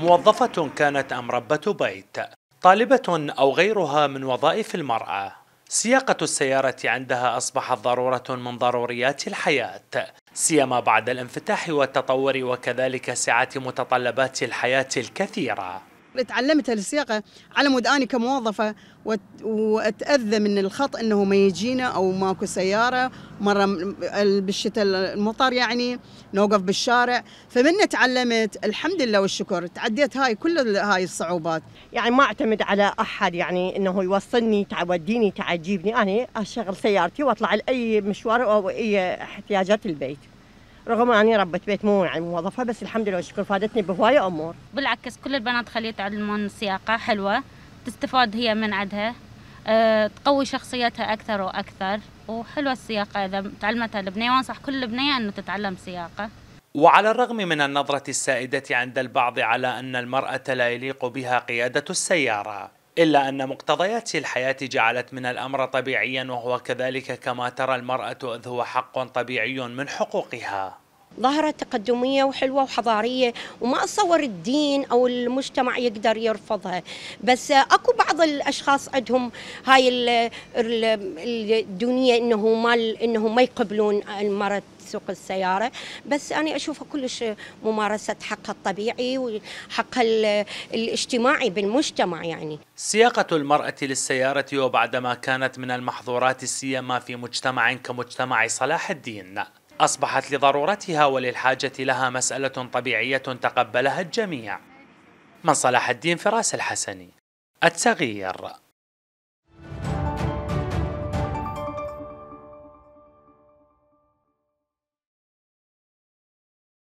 موظفة كانت أم ربة بيت طالبة أو غيرها من وظائف المرأة سياقة السيارة عندها أصبحت ضرورة من ضروريات الحياة سيما بعد الانفتاح والتطور وكذلك سعة متطلبات الحياة الكثيرة تعلمت هالسياقه على مود اني كموظفه واتاذى من الخط انه ما يجينا او ماكو سياره مره بالشتاء المطر يعني نوقف بالشارع فمن تعلمت الحمد لله والشكر تعديت هاي كل هاي الصعوبات يعني ما اعتمد على احد يعني انه يوصلني توديني تعجبني انا اشغل سيارتي واطلع لاي مشوار او اي احتياجات البيت رغم اني ربت بيت مو يعني موظفه بس الحمد لله والشكر فادتني بهوايه امور بالعكس كل البنات خليه يتعلمون سياقه حلوه تستفاد هي من عندها آه، تقوي شخصيتها اكثر واكثر وحلوه السياقه اذا تعلمتها البنيه وانصح كل البنيه انه تتعلم سياقه وعلى الرغم من النظرة السائدة عند البعض على أن المرأة لا يليق بها قيادة السيارة إلا أن مقتضيات الحياة جعلت من الأمر طبيعيا وهو كذلك كما ترى المرأة إذ هو حق طبيعي من حقوقها ظاهرة تقدمية وحلوة وحضارية وما أتصور الدين أو المجتمع يقدر يرفضها بس أكو بعض الأشخاص عندهم هاي الدنيا إنه ما إنه ما يقبلون المرأة تسوق السيارة بس أنا أشوفها كلش ممارسة حقها الطبيعي وحقها الاجتماعي بالمجتمع يعني سياقة المرأة للسيارة وبعدما كانت من المحظورات السيما في مجتمع كمجتمع صلاح الدين أصبحت لضرورتها وللحاجة لها مسألة طبيعية تقبلها الجميع من صلاح الدين فراس الحسني التغيير